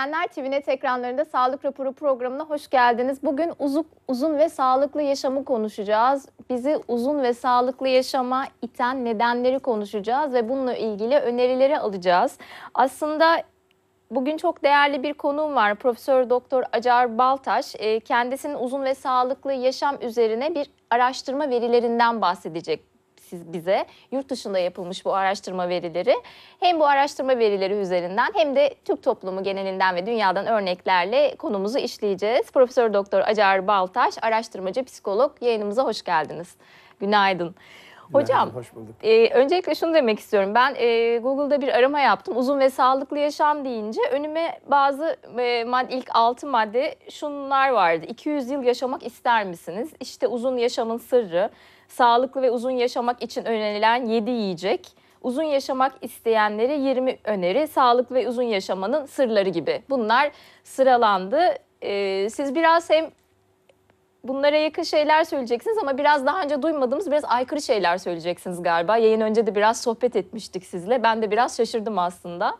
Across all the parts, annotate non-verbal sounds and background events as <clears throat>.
izleyenler TVNet ekranlarında Sağlık Raporu programına hoş geldiniz. Bugün uzun, uzun ve sağlıklı yaşamı konuşacağız. Bizi uzun ve sağlıklı yaşama iten nedenleri konuşacağız ve bununla ilgili önerileri alacağız. Aslında Bugün çok değerli bir konuğum var. Profesör Doktor Acar Baltaş ee, kendisinin uzun ve sağlıklı yaşam üzerine bir araştırma verilerinden bahsedecek siz bize yurt dışında yapılmış bu araştırma verileri hem bu araştırma verileri üzerinden hem de Türk toplumu genelinden ve dünyadan örneklerle konumuzu işleyeceğiz. Profesör Doktor Acar Baltaş, araştırmacı psikolog yayınımıza hoş geldiniz. Günaydın. Hocam, hoş bulduk. E, öncelikle şunu demek istiyorum. Ben e, Google'da bir arama yaptım. Uzun ve sağlıklı yaşam deyince önüme bazı e, madde, ilk 6 madde şunlar vardı. 200 yıl yaşamak ister misiniz? İşte uzun yaşamın sırrı, sağlıklı ve uzun yaşamak için önerilen 7 yiyecek, uzun yaşamak isteyenlere 20 öneri, sağlıklı ve uzun yaşamanın sırları gibi. Bunlar sıralandı. Ee, siz biraz hem bunlara yakın şeyler söyleyeceksiniz ama biraz daha önce duymadığımız biraz aykırı şeyler söyleyeceksiniz galiba. Yayın önce de biraz sohbet etmiştik sizle. Ben de biraz şaşırdım aslında.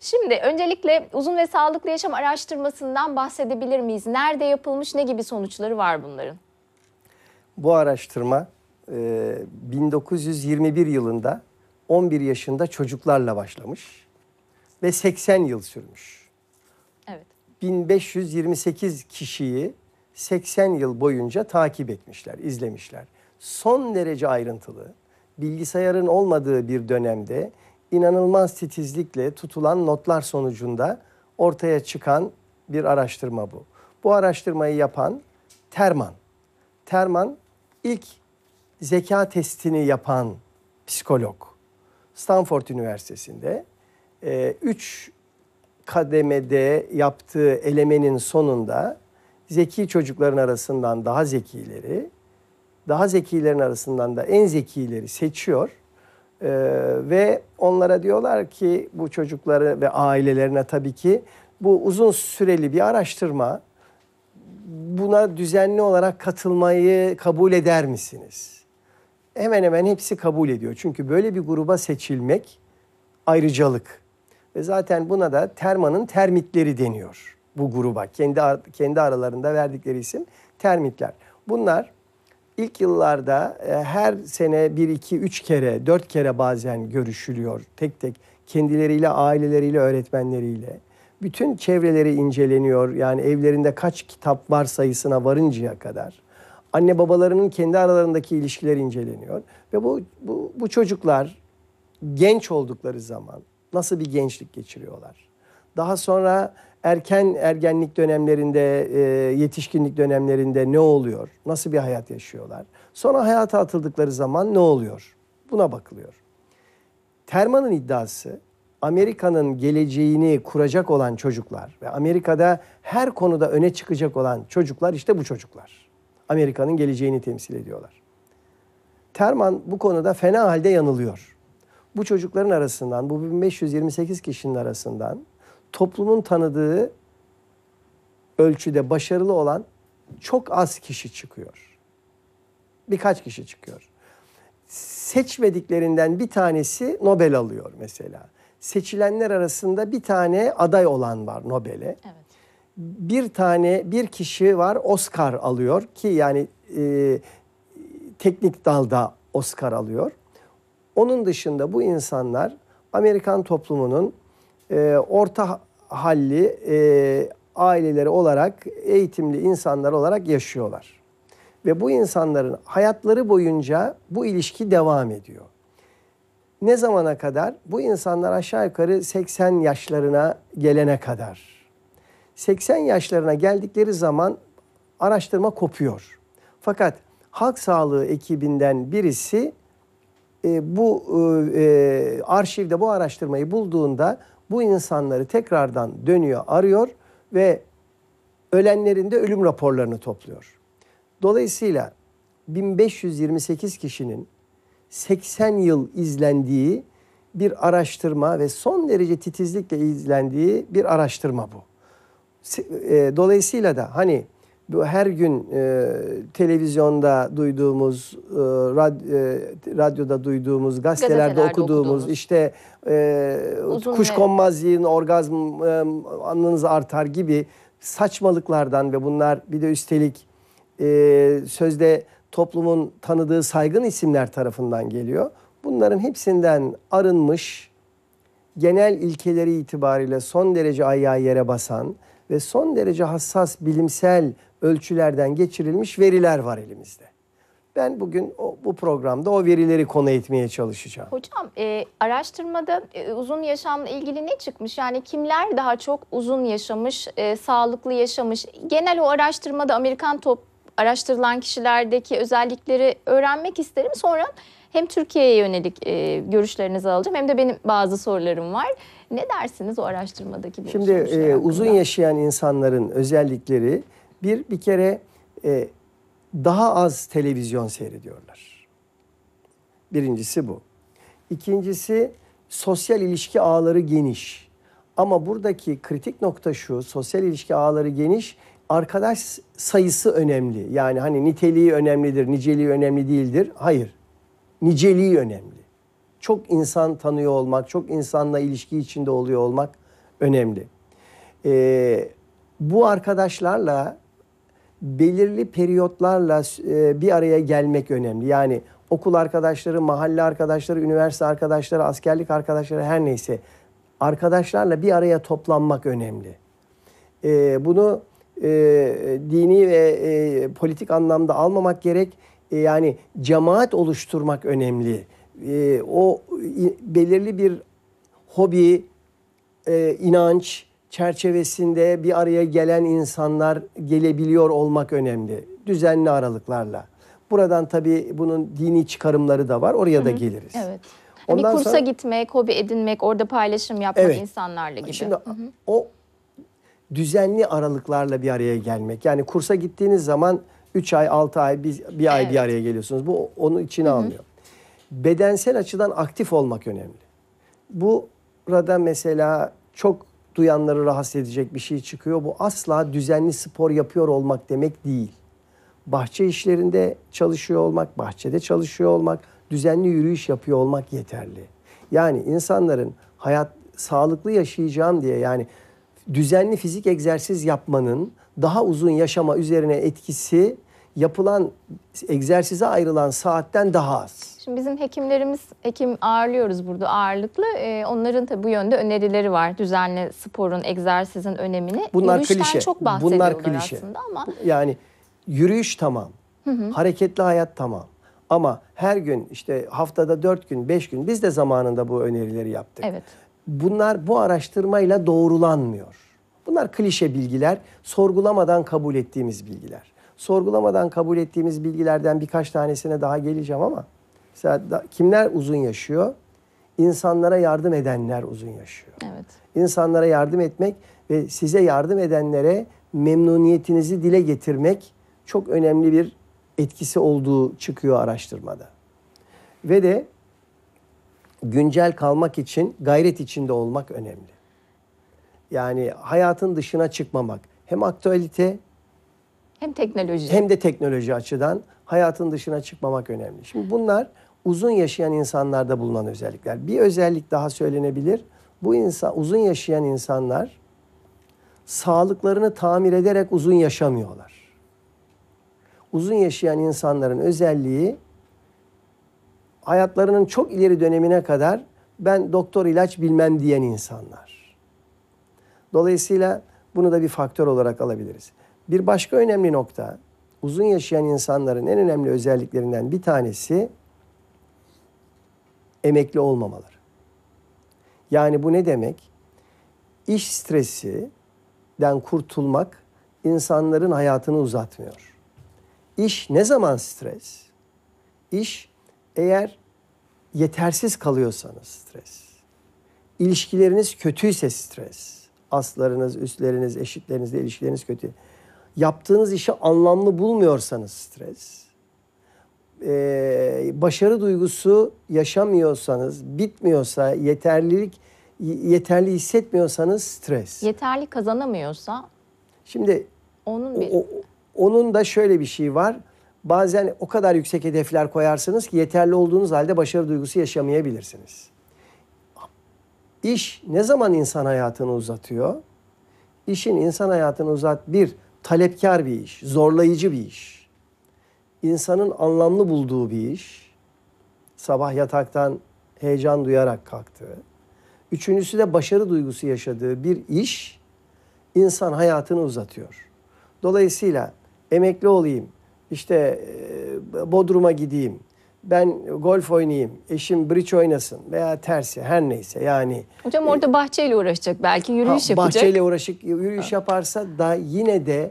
Şimdi öncelikle uzun ve sağlıklı yaşam araştırmasından bahsedebilir miyiz? Nerede yapılmış, ne gibi sonuçları var bunların? Bu araştırma e, 1921 yılında 11 yaşında çocuklarla başlamış ve 80 yıl sürmüş. Evet. 1528 kişiyi 80 yıl boyunca takip etmişler, izlemişler. Son derece ayrıntılı, bilgisayarın olmadığı bir dönemde inanılmaz titizlikle tutulan notlar sonucunda ortaya çıkan bir araştırma bu. Bu araştırmayı yapan Terman. Terman ilk zeka testini yapan psikolog Stanford Üniversitesi'nde 3 e, kademede yaptığı elemenin sonunda zeki çocukların arasından daha zekileri, daha zekilerin arasından da en zekileri seçiyor. Ee, ve onlara diyorlar ki bu çocukları ve ailelerine tabii ki bu uzun süreli bir araştırma buna düzenli olarak katılmayı kabul eder misiniz? Hemen hemen hepsi kabul ediyor. Çünkü böyle bir gruba seçilmek ayrıcalık. Ve zaten buna da termanın termitleri deniyor bu gruba. Kendi kendi aralarında verdikleri isim termitler. Bunlar ilk yıllarda e, her sene bir iki üç kere, dört kere bazen görüşülüyor tek tek kendileriyle, aileleriyle, öğretmenleriyle bütün çevreleri inceleniyor. Yani evlerinde kaç kitap var sayısına varıncaya kadar. Anne babalarının kendi aralarındaki ilişkiler inceleniyor. Ve bu, bu, bu çocuklar genç oldukları zaman nasıl bir gençlik geçiriyorlar? Daha sonra erken ergenlik dönemlerinde, e, yetişkinlik dönemlerinde ne oluyor? Nasıl bir hayat yaşıyorlar? Sonra hayata atıldıkları zaman ne oluyor? Buna bakılıyor. Terman'ın iddiası Amerika'nın geleceğini kuracak olan çocuklar ve Amerika'da her konuda öne çıkacak olan çocuklar işte bu çocuklar. Amerika'nın geleceğini temsil ediyorlar. Terman bu konuda fena halde yanılıyor. Bu çocukların arasından, bu 1528 kişinin arasından toplumun tanıdığı ölçüde başarılı olan çok az kişi çıkıyor. Birkaç kişi çıkıyor. Seçmediklerinden bir tanesi Nobel alıyor mesela seçilenler arasında bir tane aday olan var Nobel'e. Evet. Bir tane bir kişi var Oscar alıyor ki yani e, teknik dalda Oscar alıyor. Onun dışında bu insanlar Amerikan toplumunun e, orta halli e, aileleri olarak eğitimli insanlar olarak yaşıyorlar. Ve bu insanların hayatları boyunca bu ilişki devam ediyor. Ne zamana kadar? Bu insanlar aşağı yukarı 80 yaşlarına gelene kadar. 80 yaşlarına geldikleri zaman araştırma kopuyor. Fakat halk sağlığı ekibinden birisi e, bu e, e arşivde bu araştırmayı bulduğunda bu insanları tekrardan dönüyor, arıyor ve ölenlerin de ölüm raporlarını topluyor. Dolayısıyla 1528 kişinin 80 yıl izlendiği bir araştırma ve son derece titizlikle izlendiği bir araştırma bu. E, dolayısıyla da hani bu her gün e, televizyonda duyduğumuz, e, radyoda duyduğumuz, gazetelerde, gazetelerde okuduğumuz, okuduğumuz, işte kuş konmaz yiyin, orgazm e, anınız artar gibi saçmalıklardan ve bunlar bir de üstelik e, sözde toplumun tanıdığı saygın isimler tarafından geliyor. Bunların hepsinden arınmış, genel ilkeleri itibariyle son derece ayağa yere basan ve son derece hassas bilimsel ölçülerden geçirilmiş veriler var elimizde. Ben bugün o, bu programda o verileri konu etmeye çalışacağım. Hocam e, araştırmada e, uzun yaşamla ilgili ne çıkmış? Yani kimler daha çok uzun yaşamış, e, sağlıklı yaşamış? Genel o araştırmada Amerikan top, araştırılan kişilerdeki özellikleri öğrenmek isterim. Sonra hem Türkiye'ye yönelik e, görüşlerinizi alacağım hem de benim bazı sorularım var. Ne dersiniz o araştırmadaki Şimdi e, şey uzun yaşayan insanların özellikleri bir bir kere e, daha az televizyon seyrediyorlar. Birincisi bu. İkincisi sosyal ilişki ağları geniş. Ama buradaki kritik nokta şu, sosyal ilişki ağları geniş arkadaş sayısı önemli. Yani hani niteliği önemlidir, niceliği önemli değildir. Hayır. Niceliği önemli. Çok insan tanıyor olmak, çok insanla ilişki içinde oluyor olmak önemli. Ee, bu arkadaşlarla belirli periyotlarla e, bir araya gelmek önemli. Yani okul arkadaşları, mahalle arkadaşları, üniversite arkadaşları, askerlik arkadaşları her neyse arkadaşlarla bir araya toplanmak önemli. Ee, bunu e, dini ve e, politik anlamda almamak gerek. E, yani cemaat oluşturmak önemli. E, o i, belirli bir hobi, e, inanç çerçevesinde bir araya gelen insanlar gelebiliyor olmak önemli. Düzenli aralıklarla. Buradan tabii bunun dini çıkarımları da var. Oraya Hı-hı. da geliriz. Evet. Ondan bir kursa sonra, gitmek, hobi edinmek, orada paylaşım yapmak evet. insanlarla gibi. Şimdi Hı-hı. o düzenli aralıklarla bir araya gelmek. Yani kursa gittiğiniz zaman 3 ay, 6 ay, bir, bir ay evet. bir araya geliyorsunuz. Bu onu içine Hı-hı. almıyor. Bedensel açıdan aktif olmak önemli. Bu burada mesela çok duyanları rahatsız edecek bir şey çıkıyor. Bu asla düzenli spor yapıyor olmak demek değil. Bahçe işlerinde çalışıyor olmak, bahçede çalışıyor olmak, düzenli yürüyüş yapıyor olmak yeterli. Yani insanların hayat sağlıklı yaşayacağım diye yani düzenli fizik egzersiz yapmanın daha uzun yaşama üzerine etkisi yapılan egzersize ayrılan saatten daha az. Şimdi bizim hekimlerimiz hekim ağırlıyoruz burada ağırlıklı. Ee, onların tabii bu yönde önerileri var. Düzenli sporun, egzersizin önemini. Bunlar Yürüyüşten klişe. çok bahsediyorlar Bunlar klişe. aslında ama yani yürüyüş tamam. Hı hı. Hareketli hayat tamam. Ama her gün işte haftada dört gün, beş gün biz de zamanında bu önerileri yaptık. Evet bunlar bu araştırmayla doğrulanmıyor. Bunlar klişe bilgiler, sorgulamadan kabul ettiğimiz bilgiler. Sorgulamadan kabul ettiğimiz bilgilerden birkaç tanesine daha geleceğim ama mesela da, kimler uzun yaşıyor? İnsanlara yardım edenler uzun yaşıyor. Evet. İnsanlara yardım etmek ve size yardım edenlere memnuniyetinizi dile getirmek çok önemli bir etkisi olduğu çıkıyor araştırmada. Ve de güncel kalmak için gayret içinde olmak önemli. Yani hayatın dışına çıkmamak. Hem aktualite hem teknoloji hem de teknoloji açıdan hayatın dışına çıkmamak önemli. Şimdi bunlar uzun yaşayan insanlarda bulunan özellikler. Bir özellik daha söylenebilir. Bu insan uzun yaşayan insanlar sağlıklarını tamir ederek uzun yaşamıyorlar. Uzun yaşayan insanların özelliği hayatlarının çok ileri dönemine kadar ben doktor ilaç bilmem diyen insanlar. Dolayısıyla bunu da bir faktör olarak alabiliriz. Bir başka önemli nokta, uzun yaşayan insanların en önemli özelliklerinden bir tanesi emekli olmamaları. Yani bu ne demek? İş stresinden kurtulmak insanların hayatını uzatmıyor. İş ne zaman stres? İş eğer yetersiz kalıyorsanız stres, ilişkileriniz kötüyse stres, aslarınız, üstleriniz, eşitlerinizle ilişkileriniz kötü, yaptığınız işi anlamlı bulmuyorsanız stres, ee, başarı duygusu yaşamıyorsanız, bitmiyorsa, yeterlilik yeterli hissetmiyorsanız stres. Yeterli kazanamıyorsa? Şimdi onun bir... o, onun da şöyle bir şey var bazen o kadar yüksek hedefler koyarsınız ki yeterli olduğunuz halde başarı duygusu yaşamayabilirsiniz. İş ne zaman insan hayatını uzatıyor? İşin insan hayatını uzat bir talepkar bir iş, zorlayıcı bir iş. İnsanın anlamlı bulduğu bir iş. Sabah yataktan heyecan duyarak kalktığı. Üçüncüsü de başarı duygusu yaşadığı bir iş insan hayatını uzatıyor. Dolayısıyla emekli olayım, işte e, Bodrum'a gideyim, ben golf oynayayım, eşim bridge oynasın veya tersi her neyse yani. Hocam e, orada bahçeyle uğraşacak belki yürüyüş ha, yapacak. Bahçeyle uğraşıp yürüyüş yaparsa da yine de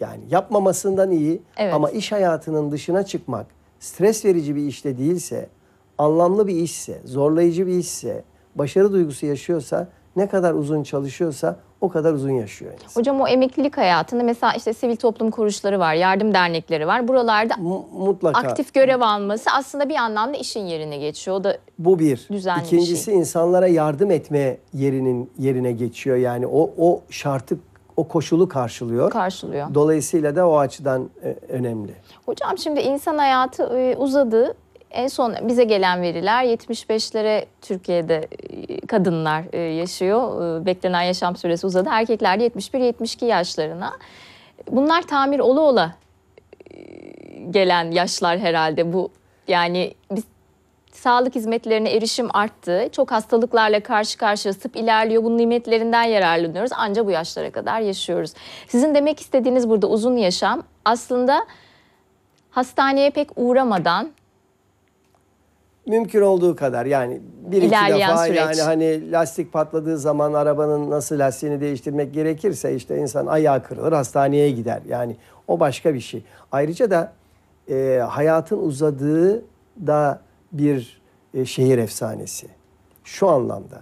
yani yapmamasından iyi evet. ama iş hayatının dışına çıkmak stres verici bir işte değilse, anlamlı bir işse, zorlayıcı bir işse, başarı duygusu yaşıyorsa, ne kadar uzun çalışıyorsa o kadar uzun yaşıyor. Insan. Hocam o emeklilik hayatında mesela işte sivil toplum kuruluşları var, yardım dernekleri var. Buralarda mutlaka aktif görev alması aslında bir anlamda işin yerine geçiyor. O da bu bir. Düzenli İkincisi bir şey. insanlara yardım etme yerinin yerine geçiyor. Yani o o şartı o koşulu karşılıyor. Karşılıyor. Dolayısıyla da o açıdan e, önemli. Hocam şimdi insan hayatı e, uzadı en son bize gelen veriler 75'lere Türkiye'de ıı, kadınlar ıı, yaşıyor. Beklenen yaşam süresi uzadı. Erkekler de 71-72 yaşlarına. Bunlar tamir ola ola ıı, gelen yaşlar herhalde bu. Yani biz sağlık hizmetlerine erişim arttı. Çok hastalıklarla karşı karşıya sıp ilerliyor. Bunun nimetlerinden yararlanıyoruz. Anca bu yaşlara kadar yaşıyoruz. Sizin demek istediğiniz burada uzun yaşam aslında hastaneye pek uğramadan mümkün olduğu kadar yani bir İlerleyen iki defa süreç. yani hani lastik patladığı zaman arabanın nasıl lastiğini değiştirmek gerekirse işte insan ayağı kırılır hastaneye gider yani o başka bir şey. Ayrıca da e, hayatın uzadığı da bir e, şehir efsanesi şu anlamda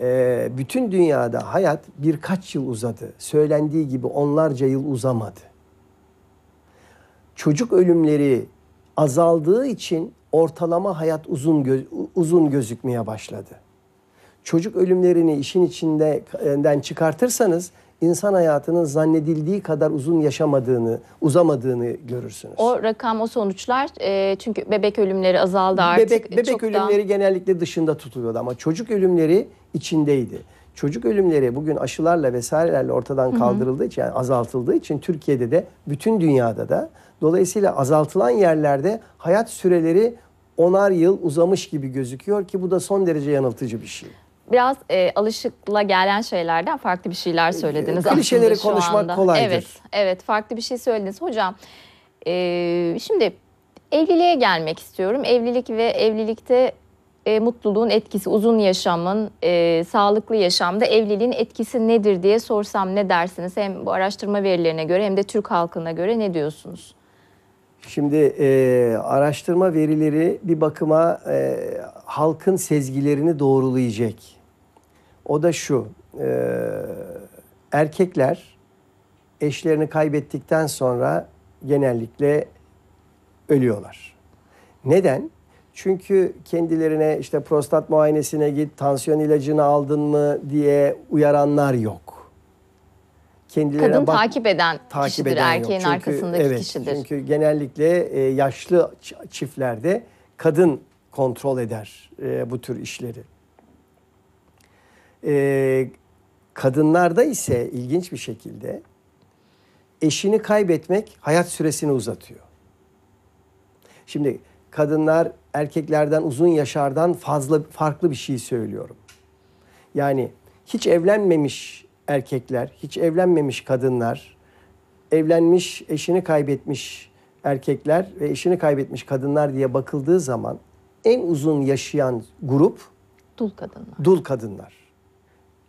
e, bütün dünyada hayat birkaç yıl uzadı söylendiği gibi onlarca yıl uzamadı. Çocuk ölümleri azaldığı için ortalama hayat uzun göz, uzun gözükmeye başladı. Çocuk ölümlerini işin içinden çıkartırsanız insan hayatının zannedildiği kadar uzun yaşamadığını, uzamadığını görürsünüz. O rakam, o sonuçlar e, çünkü bebek ölümleri azaldı artık. Bebek, bebek çoktan... ölümleri genellikle dışında tutuluyordu ama çocuk ölümleri içindeydi çocuk ölümleri bugün aşılarla vesairelerle ortadan kaldırıldığı için yani azaltıldığı için Türkiye'de de bütün dünyada da dolayısıyla azaltılan yerlerde hayat süreleri onar yıl uzamış gibi gözüküyor ki bu da son derece yanıltıcı bir şey biraz e, alışıkla gelen şeylerden farklı bir şeyler söylediniz e, e Klişeleri konuşmak anda. kolaydır. Evet, evet farklı bir şey söylediniz. Hocam e, şimdi evliliğe gelmek istiyorum. Evlilik ve evlilikte e, mutluluğun etkisi, uzun yaşamın, e, sağlıklı yaşamda evliliğin etkisi nedir diye sorsam ne dersiniz? Hem bu araştırma verilerine göre hem de Türk halkına göre ne diyorsunuz? Şimdi e, araştırma verileri bir bakıma e, halkın sezgilerini doğrulayacak. O da şu, e, erkekler eşlerini kaybettikten sonra genellikle ölüyorlar. Neden? Çünkü kendilerine işte prostat muayenesine git, tansiyon ilacını aldın mı diye uyaranlar yok. Kendilerine Kadın bak, takip eden takip kişidir, eden erkeğin çünkü, arkasındaki evet, kişidir. Çünkü genellikle e, yaşlı çiftlerde kadın kontrol eder e, bu tür işleri. E, kadınlarda ise ilginç bir şekilde eşini kaybetmek hayat süresini uzatıyor. Şimdi kadınlar erkeklerden uzun yaşardan fazla farklı bir şey söylüyorum. Yani hiç evlenmemiş erkekler, hiç evlenmemiş kadınlar, evlenmiş, eşini kaybetmiş erkekler ve eşini kaybetmiş kadınlar diye bakıldığı zaman en uzun yaşayan grup dul kadınlar. Dul kadınlar.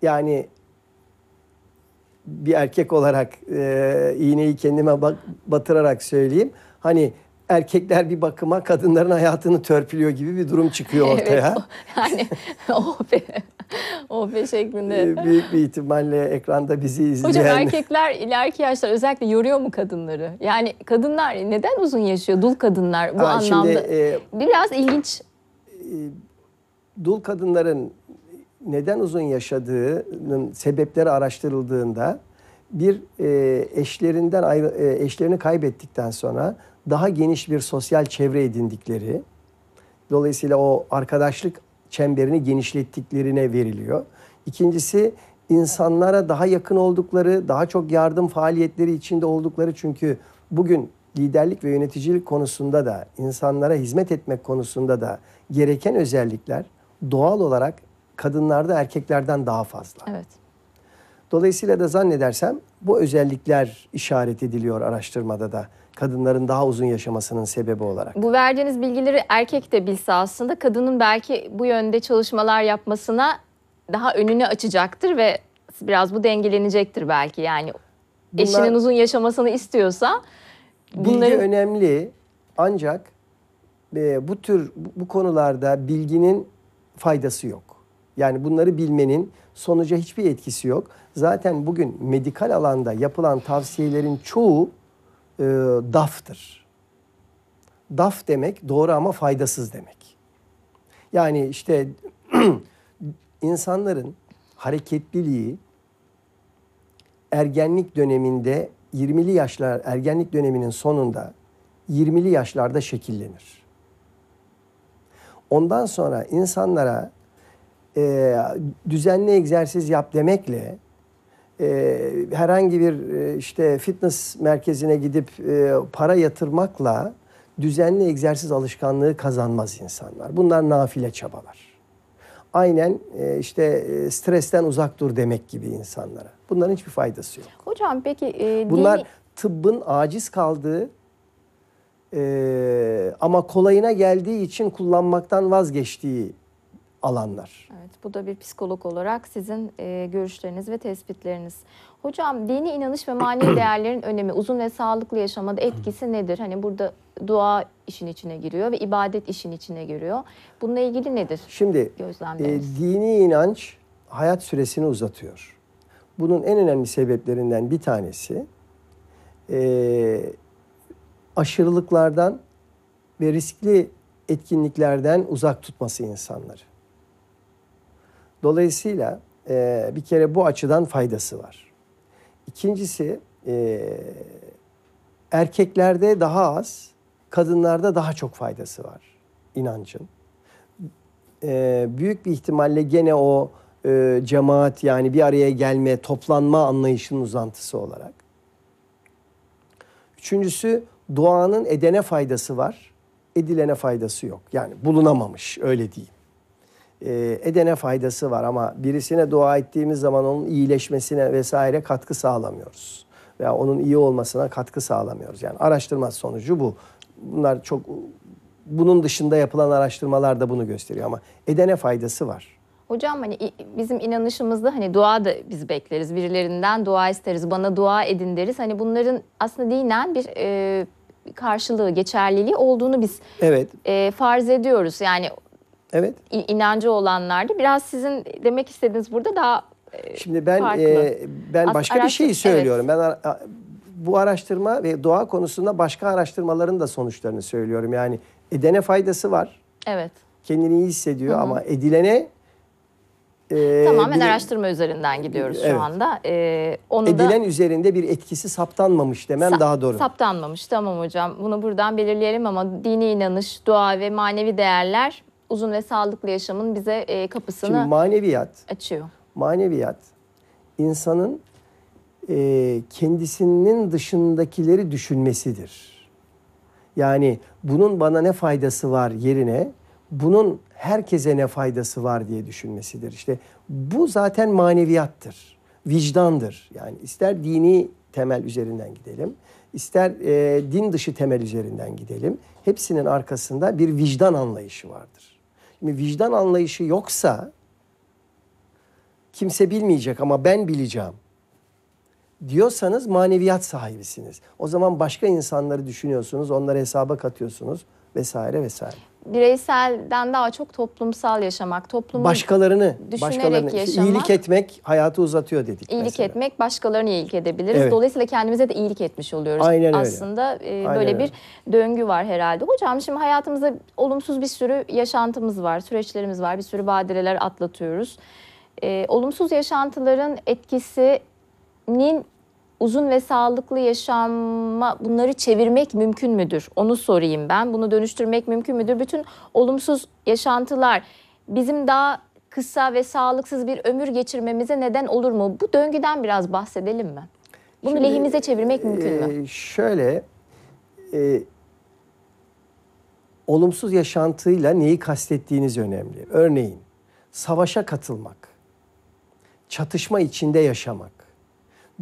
Yani bir erkek olarak e, iğneyi kendime bak, batırarak söyleyeyim. Hani erkekler bir bakıma kadınların hayatını törpülüyor gibi bir durum çıkıyor ortaya. evet, yani OP, <laughs> OP şeklinde. Ee, büyük bir ihtimalle ekranda bizi izleyen. Hocam erkekler ileriki yaşlar özellikle yoruyor mu kadınları? Yani kadınlar neden uzun yaşıyor? Dul kadınlar bu Aa, anlamda. e, Biraz ilginç. E, dul kadınların neden uzun yaşadığının sebepleri araştırıldığında bir e, eşlerinden ayrı, e, eşlerini kaybettikten sonra daha geniş bir sosyal çevre edindikleri, dolayısıyla o arkadaşlık çemberini genişlettiklerine veriliyor. İkincisi insanlara daha yakın oldukları, daha çok yardım faaliyetleri içinde oldukları çünkü bugün liderlik ve yöneticilik konusunda da insanlara hizmet etmek konusunda da gereken özellikler doğal olarak kadınlarda erkeklerden daha fazla. Evet. Dolayısıyla da zannedersem bu özellikler işaret ediliyor araştırmada da kadınların daha uzun yaşamasının sebebi olarak. Bu verdiğiniz bilgileri erkek de bilse aslında kadının belki bu yönde çalışmalar yapmasına daha önünü açacaktır ve biraz bu dengelenecektir belki. Yani Bunlar, eşinin uzun yaşamasını istiyorsa bunları bilgi önemli ancak e, bu tür bu konularda bilginin faydası yok. Yani bunları bilmenin sonuca hiçbir etkisi yok. Zaten bugün medikal alanda yapılan tavsiyelerin çoğu e, daftır. Daf demek doğru ama faydasız demek. Yani işte <clears throat> insanların hareketliliği ergenlik döneminde 20'li yaşlar ergenlik döneminin sonunda 20'li yaşlarda şekillenir. Ondan sonra insanlara e, düzenli egzersiz yap demekle e, herhangi bir e, işte fitness merkezine gidip e, para yatırmakla düzenli egzersiz alışkanlığı kazanmaz insanlar. Bunlar nafile çabalar. Aynen işte stresten uzak dur demek gibi insanlara. Bunların hiçbir faydası yok. Hocam peki... E, Bunlar dini... tıbbın aciz kaldığı e, ama kolayına geldiği için kullanmaktan vazgeçtiği alanlar. Evet, bu da bir psikolog olarak sizin e, görüşleriniz ve tespitleriniz. Hocam dini inanış ve manevi <clears throat> değerlerin önemi uzun ve sağlıklı yaşamada etkisi nedir? Hani burada dua işin içine giriyor ve ibadet işin içine giriyor. Bununla ilgili nedir? Şimdi e, dini inanç hayat süresini uzatıyor. Bunun en önemli sebeplerinden bir tanesi e, aşırılıklardan ve riskli etkinliklerden uzak tutması insanları. Dolayısıyla e, bir kere bu açıdan faydası var. İkincisi e, erkeklerde daha az, kadınlarda daha çok faydası var inancın. E, büyük bir ihtimalle gene o e, cemaat yani bir araya gelme, toplanma anlayışının uzantısı olarak. Üçüncüsü doğanın edene faydası var, edilene faydası yok. Yani bulunamamış öyle diyeyim e, edene faydası var ama birisine dua ettiğimiz zaman onun iyileşmesine vesaire katkı sağlamıyoruz. Veya onun iyi olmasına katkı sağlamıyoruz. Yani araştırma sonucu bu. Bunlar çok bunun dışında yapılan araştırmalar da bunu gösteriyor ama edene faydası var. Hocam hani bizim inanışımızda hani dua da biz bekleriz. Birilerinden dua isteriz. Bana dua edin deriz. Hani bunların aslında dinen bir e, karşılığı, geçerliliği olduğunu biz evet. e, farz ediyoruz. Yani Evet. inancı olanlardı. Biraz sizin demek istediğiniz burada daha e, Şimdi ben e, ben As başka bir şey söylüyorum. Evet. Ben bu araştırma ve doğa konusunda başka araştırmaların da sonuçlarını söylüyorum. Yani edene faydası var. Evet. Kendini iyi hissediyor Hı-hı. ama edilene e, Tamamen bir, araştırma üzerinden gidiyoruz evet. anda. Ee, onu Edilen da, üzerinde bir etkisi saptanmamış demem sa- daha doğru. Saptanmamış tamam hocam. Bunu buradan belirleyelim ama dini inanış, dua ve manevi değerler uzun ve sağlıklı yaşamın bize e, kapısını Şimdi maneviyat açıyor. Maneviyat insanın e, kendisinin dışındakileri düşünmesidir. Yani bunun bana ne faydası var yerine bunun herkese ne faydası var diye düşünmesidir. İşte bu zaten maneviyattır, vicdandır. Yani ister dini temel üzerinden gidelim, ister e, din dışı temel üzerinden gidelim. Hepsinin arkasında bir vicdan anlayışı vardır vicdan anlayışı yoksa kimse bilmeyecek ama ben bileceğim diyorsanız maneviyat sahibisiniz. O zaman başka insanları düşünüyorsunuz, onları hesaba katıyorsunuz vesaire vesaire bireyselden daha çok toplumsal yaşamak, toplumu başkalarını düşünerek başkalarını, yaşamak. iyilik etmek hayatı uzatıyor dedik. İyilik mesela. etmek başkalarını iyilik edebiliriz. Evet. Dolayısıyla kendimize de iyilik etmiş oluyoruz. Aynen Aslında E, Aynen böyle öyle. bir döngü var herhalde. Hocam şimdi hayatımızda olumsuz bir sürü yaşantımız var, süreçlerimiz var. Bir sürü badireler atlatıyoruz. E, olumsuz yaşantıların etkisinin uzun ve sağlıklı yaşama bunları çevirmek mümkün müdür? Onu sorayım ben. Bunu dönüştürmek mümkün müdür? Bütün olumsuz yaşantılar bizim daha kısa ve sağlıksız bir ömür geçirmemize neden olur mu? Bu döngüden biraz bahsedelim mi? Bunu Şimdi, lehimize çevirmek mümkün mü? E, şöyle e, olumsuz yaşantıyla neyi kastettiğiniz önemli. Örneğin savaşa katılmak, çatışma içinde yaşamak,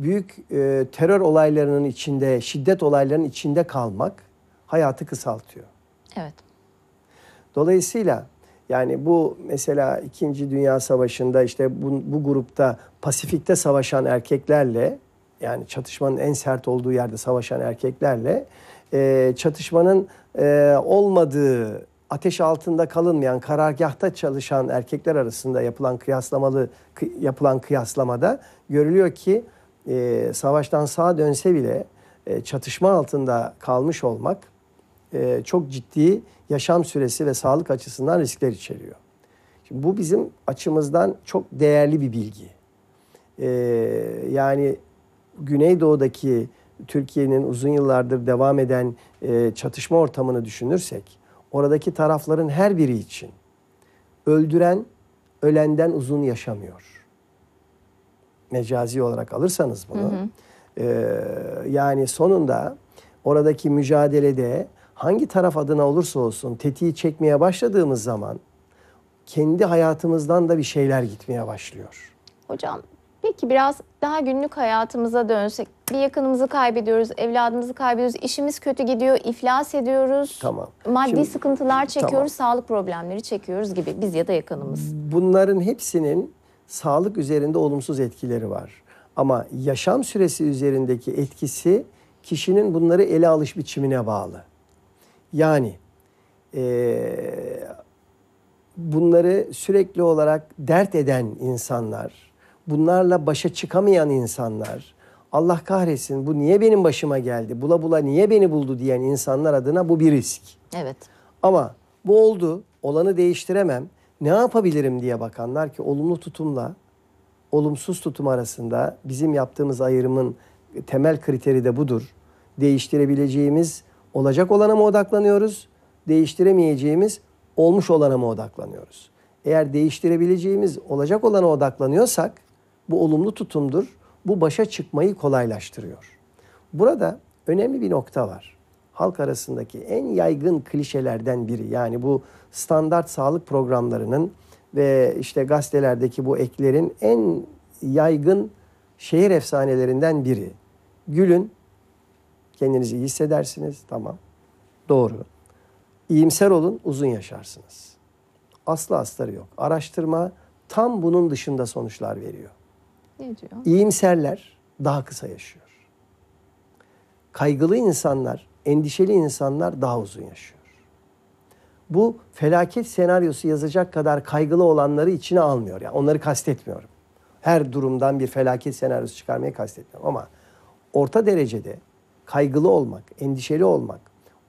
büyük e, terör olaylarının içinde, şiddet olaylarının içinde kalmak hayatı kısaltıyor. Evet. Dolayısıyla yani bu mesela 2. Dünya Savaşı'nda işte bu, bu grupta Pasifik'te savaşan erkeklerle yani çatışmanın en sert olduğu yerde savaşan erkeklerle e, çatışmanın e, olmadığı ateş altında kalınmayan karargahta çalışan erkekler arasında yapılan kıyaslamalı kı, yapılan kıyaslamada görülüyor ki e, savaştan sağa dönse bile e, çatışma altında kalmış olmak e, çok ciddi yaşam süresi ve sağlık açısından riskler içeriyor. Şimdi bu bizim açımızdan çok değerli bir bilgi. E, yani Güneydoğu'daki Türkiye'nin uzun yıllardır devam eden e, çatışma ortamını düşünürsek, oradaki tarafların her biri için öldüren ölenden uzun yaşamıyor mecazi olarak alırsanız bunu. Hı hı. E, yani sonunda oradaki mücadelede hangi taraf adına olursa olsun tetiği çekmeye başladığımız zaman kendi hayatımızdan da bir şeyler gitmeye başlıyor. Hocam peki biraz daha günlük hayatımıza dönsek bir yakınımızı kaybediyoruz, evladımızı kaybediyoruz, işimiz kötü gidiyor, iflas ediyoruz. Tamam. Maddi Şimdi, sıkıntılar çekiyoruz, tamam. sağlık problemleri çekiyoruz gibi biz ya da yakınımız. Bunların hepsinin sağlık üzerinde olumsuz etkileri var. Ama yaşam süresi üzerindeki etkisi kişinin bunları ele alış biçimine bağlı. Yani e, bunları sürekli olarak dert eden insanlar, bunlarla başa çıkamayan insanlar, Allah kahretsin bu niye benim başıma geldi, bula bula niye beni buldu diyen insanlar adına bu bir risk. Evet. Ama bu oldu, olanı değiştiremem ne yapabilirim diye bakanlar ki olumlu tutumla olumsuz tutum arasında bizim yaptığımız ayrımın temel kriteri de budur. Değiştirebileceğimiz olacak olana mı odaklanıyoruz? Değiştiremeyeceğimiz olmuş olana mı odaklanıyoruz? Eğer değiştirebileceğimiz olacak olana odaklanıyorsak bu olumlu tutumdur. Bu başa çıkmayı kolaylaştırıyor. Burada önemli bir nokta var halk arasındaki en yaygın klişelerden biri. Yani bu standart sağlık programlarının ve işte gazetelerdeki bu eklerin en yaygın şehir efsanelerinden biri. Gülün, kendinizi iyi hissedersiniz, tamam, doğru. İyimser olun, uzun yaşarsınız. Aslı astarı yok. Araştırma tam bunun dışında sonuçlar veriyor. Ne diyor? İyimserler daha kısa yaşıyor. Kaygılı insanlar endişeli insanlar daha uzun yaşıyor. Bu felaket senaryosu yazacak kadar kaygılı olanları içine almıyor. Yani onları kastetmiyorum. Her durumdan bir felaket senaryosu çıkarmayı kastetmiyorum ama orta derecede kaygılı olmak, endişeli olmak,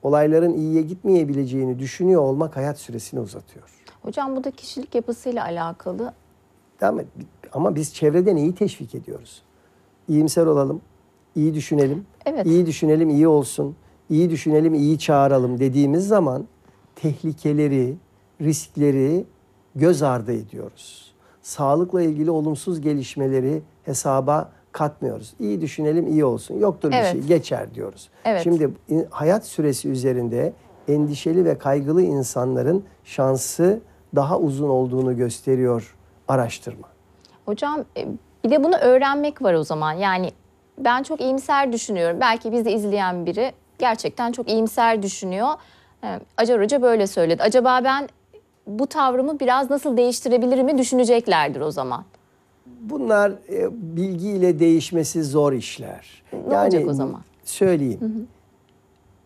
olayların iyiye gitmeyebileceğini düşünüyor olmak hayat süresini uzatıyor. Hocam bu da kişilik yapısıyla alakalı. Ama, ama biz çevreden iyi teşvik ediyoruz. İyimser olalım, iyi düşünelim, evet. iyi düşünelim iyi olsun iyi düşünelim, iyi çağıralım dediğimiz zaman tehlikeleri, riskleri göz ardı ediyoruz. Sağlıkla ilgili olumsuz gelişmeleri hesaba katmıyoruz. İyi düşünelim, iyi olsun. Yoktur evet. bir şey, geçer diyoruz. Evet. Şimdi hayat süresi üzerinde endişeli ve kaygılı insanların şansı daha uzun olduğunu gösteriyor araştırma. Hocam e, bir de bunu öğrenmek var o zaman. Yani ben çok iyimser düşünüyorum. Belki bizi izleyen biri gerçekten çok iyimser düşünüyor. Ee, Acar Hoca böyle söyledi. Acaba ben bu tavrımı biraz nasıl değiştirebilirim mi düşüneceklerdir o zaman. Bunlar e, bilgiyle değişmesi zor işler. Ne yani, olacak o zaman? Söyleyeyim.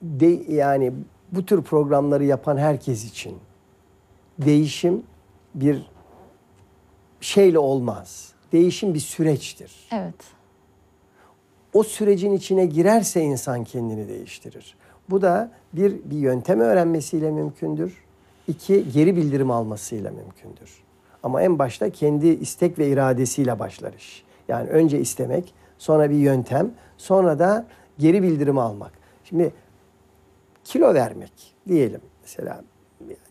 De, yani bu tür programları yapan herkes için değişim bir şeyle olmaz. Değişim bir süreçtir. Evet o sürecin içine girerse insan kendini değiştirir. Bu da bir, bir yöntemi öğrenmesiyle mümkündür. İki, geri bildirim almasıyla mümkündür. Ama en başta kendi istek ve iradesiyle başlar iş. Yani önce istemek, sonra bir yöntem, sonra da geri bildirim almak. Şimdi kilo vermek diyelim mesela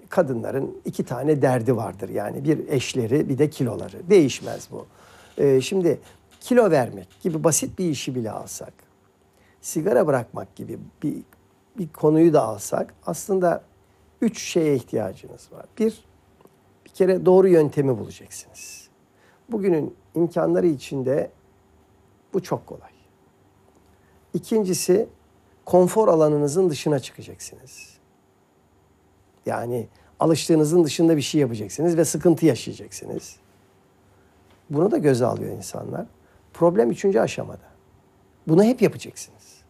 kadınların iki tane derdi vardır yani bir eşleri bir de kiloları değişmez bu. Ee, şimdi kilo vermek gibi basit bir işi bile alsak, sigara bırakmak gibi bir, bir konuyu da alsak aslında üç şeye ihtiyacınız var. Bir, bir kere doğru yöntemi bulacaksınız. Bugünün imkanları içinde bu çok kolay. İkincisi, konfor alanınızın dışına çıkacaksınız. Yani alıştığınızın dışında bir şey yapacaksınız ve sıkıntı yaşayacaksınız. Bunu da göze alıyor insanlar. Problem üçüncü aşamada. Bunu hep yapacaksınız.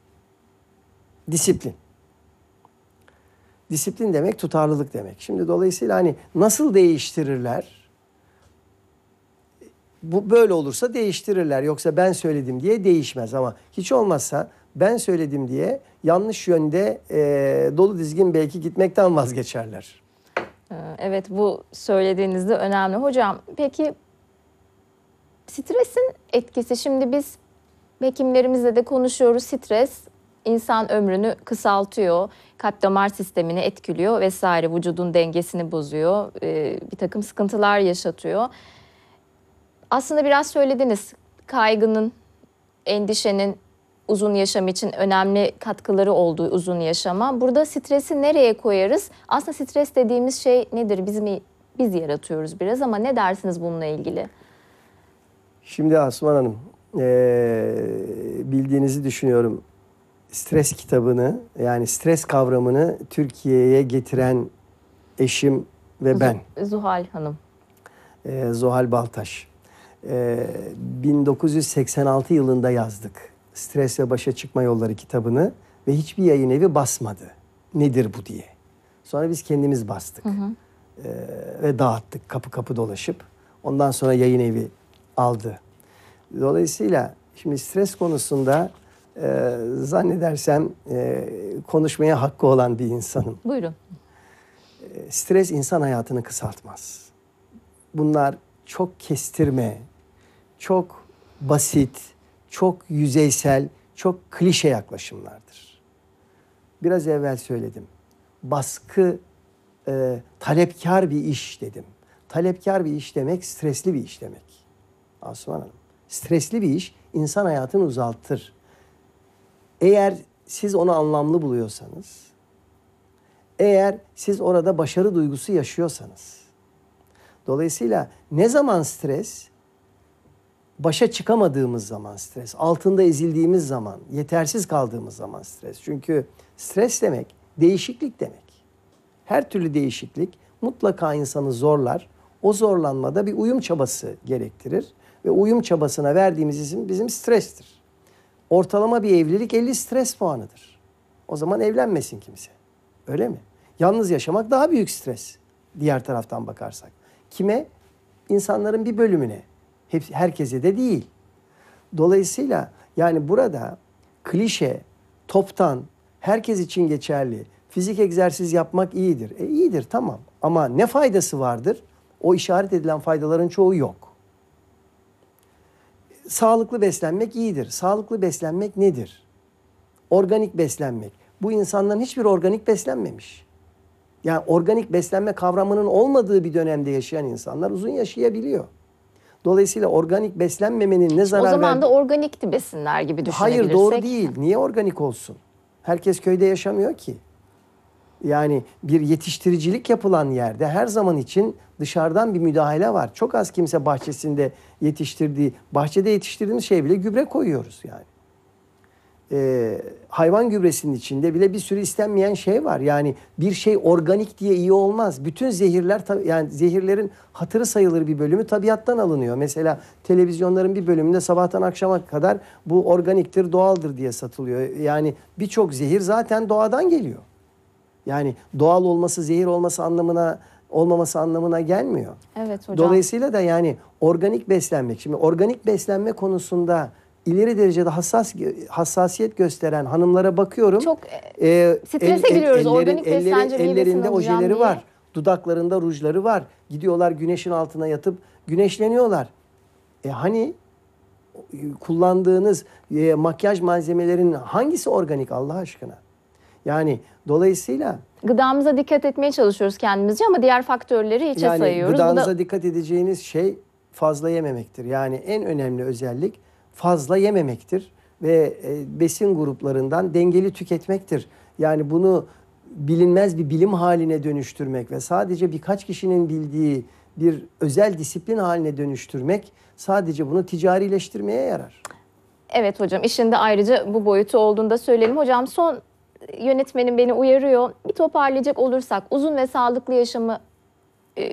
Disiplin. Disiplin demek tutarlılık demek. Şimdi dolayısıyla hani nasıl değiştirirler? Bu böyle olursa değiştirirler. Yoksa ben söyledim diye değişmez ama hiç olmazsa ben söyledim diye yanlış yönde e, dolu dizgin belki gitmekten vazgeçerler. Ee, evet bu söylediğinizde önemli. Hocam peki Stresin etkisi şimdi biz hekimlerimizle de konuşuyoruz. Stres insan ömrünü kısaltıyor, kalp damar sistemini etkiliyor vesaire, vücudun dengesini bozuyor, e, bir takım sıkıntılar yaşatıyor. Aslında biraz söylediniz kaygının, endişenin uzun yaşam için önemli katkıları olduğu uzun yaşama. Burada stresi nereye koyarız? Aslında stres dediğimiz şey nedir? Biz mi biz yaratıyoruz biraz ama ne dersiniz bununla ilgili? Şimdi Asuman Hanım, ee, bildiğinizi düşünüyorum. Stres kitabını, yani stres kavramını Türkiye'ye getiren eşim ve ben. Zuhal Hanım. Ee, Zuhal Baltaş. Ee, 1986 yılında yazdık. Stres ve Başa Çıkma Yolları kitabını ve hiçbir yayın evi basmadı. Nedir bu diye. Sonra biz kendimiz bastık. Hı hı. Ee, ve dağıttık kapı kapı dolaşıp. Ondan sonra yayın evi aldı. Dolayısıyla şimdi stres konusunda e, zannedersem e, konuşmaya hakkı olan bir insanım. Buyurun. E, stres insan hayatını kısaltmaz. Bunlar çok kestirme, çok basit, çok yüzeysel, çok klişe yaklaşımlardır. Biraz evvel söyledim. Baskı, e, talepkar bir iş dedim. Talepkar bir iş demek, stresli bir iş demek. Asuman Hanım. Stresli bir iş insan hayatını uzaltır. Eğer siz onu anlamlı buluyorsanız, eğer siz orada başarı duygusu yaşıyorsanız. Dolayısıyla ne zaman stres? Başa çıkamadığımız zaman stres, altında ezildiğimiz zaman, yetersiz kaldığımız zaman stres. Çünkü stres demek değişiklik demek. Her türlü değişiklik mutlaka insanı zorlar. O zorlanmada bir uyum çabası gerektirir ve uyum çabasına verdiğimiz isim bizim strestir. Ortalama bir evlilik 50 stres puanıdır. O zaman evlenmesin kimse. Öyle mi? Yalnız yaşamak daha büyük stres diğer taraftan bakarsak. Kime? İnsanların bir bölümüne. Hep, herkese de değil. Dolayısıyla yani burada klişe, toptan, herkes için geçerli, fizik egzersiz yapmak iyidir. E iyidir tamam ama ne faydası vardır? O işaret edilen faydaların çoğu yok sağlıklı beslenmek iyidir. Sağlıklı beslenmek nedir? Organik beslenmek. Bu insanların hiçbir organik beslenmemiş. Yani organik beslenme kavramının olmadığı bir dönemde yaşayan insanlar uzun yaşayabiliyor. Dolayısıyla organik beslenmemenin ne zarar O zaman da organikti besinler gibi düşünebilirsek. Hayır doğru değil. Niye organik olsun? Herkes köyde yaşamıyor ki. Yani bir yetiştiricilik yapılan yerde her zaman için dışarıdan bir müdahale var. Çok az kimse bahçesinde yetiştirdiği, bahçede yetiştirdiğimiz şey bile gübre koyuyoruz yani. Ee, hayvan gübresinin içinde bile bir sürü istenmeyen şey var. Yani bir şey organik diye iyi olmaz. Bütün zehirler yani zehirlerin hatırı sayılır bir bölümü tabiattan alınıyor. Mesela televizyonların bir bölümünde sabahtan akşama kadar bu organiktir, doğaldır diye satılıyor. Yani birçok zehir zaten doğadan geliyor. Yani doğal olması, zehir olması anlamına olmaması anlamına gelmiyor. Evet hocam. Dolayısıyla da yani organik beslenmek. Şimdi organik beslenme konusunda ileri derecede hassas hassasiyet gösteren hanımlara bakıyorum. Çok e, ee, strese el, giriyoruz. El, elleri, organik elleri, beslenci ellerinde ojeleri diye. var. Dudaklarında rujları var. Gidiyorlar güneşin altına yatıp güneşleniyorlar. E hani e, kullandığınız e, makyaj malzemelerinin hangisi organik Allah aşkına? Yani dolayısıyla gıdamıza dikkat etmeye çalışıyoruz kendimizce ama diğer faktörleri içe yani sayıyoruz. Yani gıdanıza da... dikkat edeceğiniz şey fazla yememektir. Yani en önemli özellik fazla yememektir ve e, besin gruplarından dengeli tüketmektir. Yani bunu bilinmez bir bilim haline dönüştürmek ve sadece birkaç kişinin bildiği bir özel disiplin haline dönüştürmek sadece bunu ticarileştirmeye yarar. Evet hocam işin de ayrıca bu boyutu olduğunda söyleyelim. Hocam son yönetmenim beni uyarıyor. Bir toparlayacak olursak uzun ve sağlıklı yaşamı e,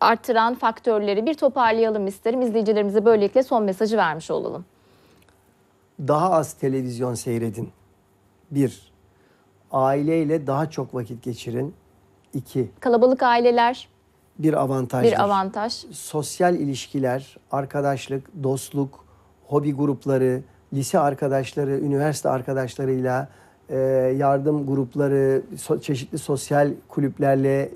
artıran faktörleri bir toparlayalım isterim. İzleyicilerimize böylelikle son mesajı vermiş olalım. Daha az televizyon seyredin. Bir, aileyle daha çok vakit geçirin. İki, Kalabalık aileler bir avantaj. bir avantaj. Sosyal ilişkiler, arkadaşlık, dostluk, hobi grupları, lise arkadaşları, üniversite arkadaşlarıyla e, yardım grupları, çeşitli sosyal kulüplerle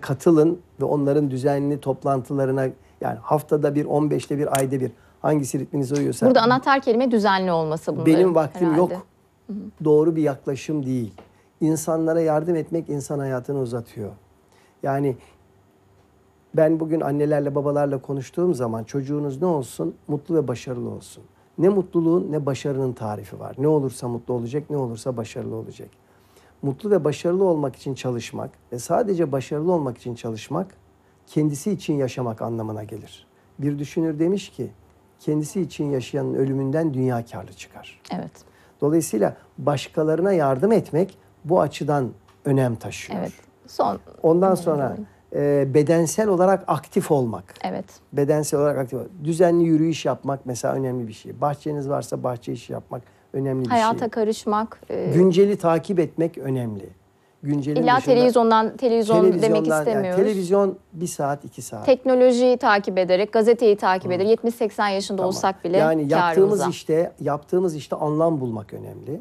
katılın ve onların düzenli toplantılarına yani haftada bir, 15'te bir, ayda bir hangisi ritminize uyuyorsa. Burada anahtar kelime düzenli olması bunların Benim vaktim herhalde. yok. Doğru bir yaklaşım değil. İnsanlara yardım etmek insan hayatını uzatıyor. Yani ben bugün annelerle babalarla konuştuğum zaman çocuğunuz ne olsun? Mutlu ve başarılı olsun. Ne mutluluğun ne başarının tarifi var. Ne olursa mutlu olacak, ne olursa başarılı olacak. Mutlu ve başarılı olmak için çalışmak ve sadece başarılı olmak için çalışmak kendisi için yaşamak anlamına gelir. Bir düşünür demiş ki kendisi için yaşayanın ölümünden dünya karlı çıkar. Evet. Dolayısıyla başkalarına yardım etmek bu açıdan önem taşıyor. Evet. Son. Ondan sonra e, bedensel olarak aktif olmak. Evet. Bedensel olarak aktif olmak. Düzenli yürüyüş yapmak mesela önemli bir şey. Bahçeniz varsa bahçe işi yapmak önemli bir şey. Hayata karışmak. E... Günceli takip etmek önemli. Günceli. İlla dışında, televizyondan, televizyon demek istemiyoruz. Yani televizyon bir saat iki saat. Teknolojiyi takip ederek, gazeteyi takip ederek 70-80 yaşında tamam. olsak bile Yani yaptığımız kârımıza. işte, yaptığımız işte anlam bulmak önemli.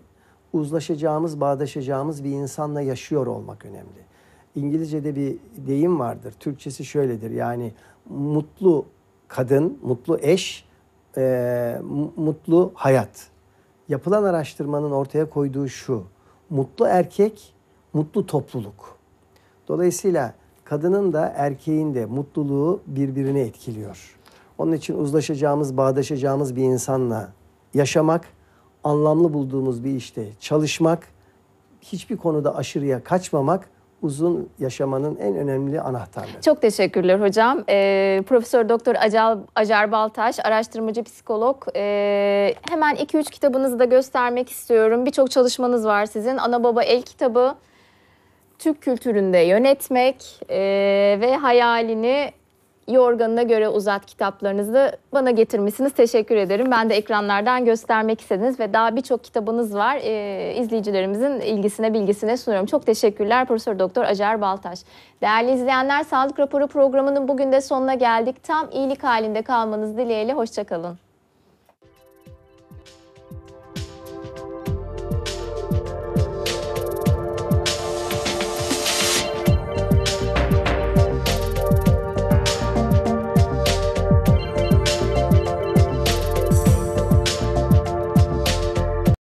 Uzlaşacağımız, bağdaşacağımız bir insanla yaşıyor olmak önemli. İngilizce'de bir deyim vardır. Türkçesi şöyledir yani mutlu kadın, mutlu eş, e, mutlu hayat. Yapılan araştırmanın ortaya koyduğu şu, mutlu erkek, mutlu topluluk. Dolayısıyla kadının da erkeğin de mutluluğu birbirini etkiliyor. Onun için uzlaşacağımız, bağdaşacağımız bir insanla yaşamak, anlamlı bulduğumuz bir işte çalışmak, hiçbir konuda aşırıya kaçmamak uzun yaşamanın en önemli anahtarları. Çok teşekkürler hocam. E, Profesör Doktor Acar Baltaş, araştırmacı psikolog. E, hemen 2-3 kitabınızı da göstermek istiyorum. Birçok çalışmanız var sizin. Ana Baba El kitabı. Türk kültüründe yönetmek e, ve hayalini yorganına göre uzat kitaplarınızı bana getirmişsiniz. Teşekkür ederim. Ben de ekranlardan göstermek istediniz ve daha birçok kitabınız var. E, izleyicilerimizin ilgisine bilgisine sunuyorum. Çok teşekkürler Profesör Doktor Acar Baltaş. Değerli izleyenler Sağlık Raporu programının bugün de sonuna geldik. Tam iyilik halinde kalmanız dileğiyle. Hoşçakalın.